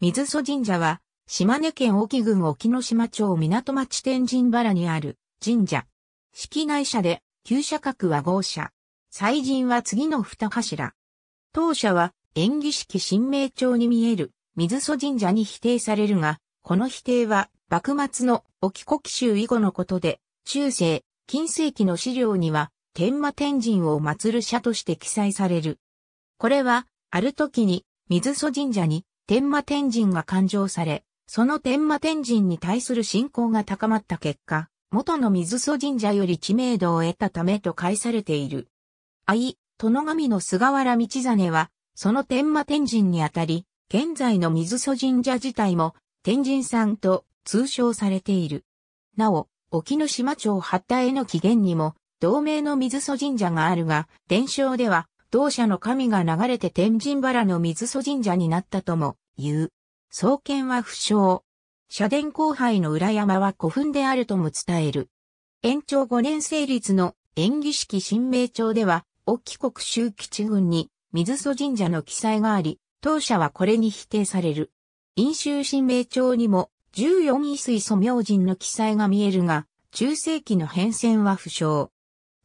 水蘇神社は、島根県沖郡沖ノ島町港町天神原にある神社。式内社で、旧社格は豪社。祭神は次の二柱。当社は、演技式神明町に見える、水蘇神社に否定されるが、この否定は、幕末の沖古紀州以後のことで、中世、近世紀の資料には、天馬天神を祀る社として記載される。これは、ある時に、水蘇神社に、天馬天神が勘定され、その天馬天神に対する信仰が高まった結果、元の水祖神社より知名度を得たためと解されている。愛、殿神の菅原道真は、その天馬天神にあたり、現在の水祖神社自体も、天神さんと通称されている。なお、沖ノ島町八田への起源にも、同名の水祖神社があるが、伝承では、同社の神が流れて天神原の水祖神社になったとも言う。創建は不詳。社殿後輩の裏山は古墳であるとも伝える。延長5年成立の演技式新名帳では、沖国州吉軍に水祖神社の記載があり、当社はこれに否定される。飲州新名帳にも14位水素明神の記載が見えるが、中世紀の変遷は不詳。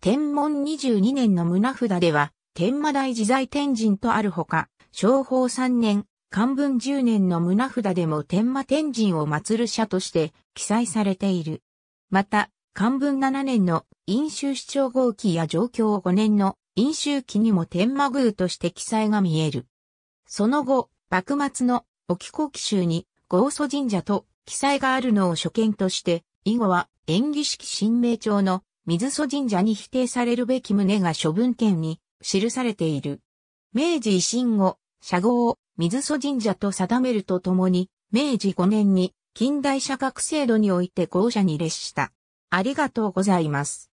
天文22年の胸札では、天馬大自在天神とあるほか、昭法3年、漢文10年の胸札でも天馬天神を祀る社として記載されている。また、漢文7年の飲酒市長号記や状況5年の飲酒記にも天馬宮として記載が見える。その後、幕末の沖古記集に豪祖神社と記載があるのを所見として、以後は演技式神明町の水祖神社に否定されるべき旨が処分権に記されている。明治維新後、社号を水祖神社と定めるとともに、明治5年に近代社学制度において校舎に列した。ありがとうございます。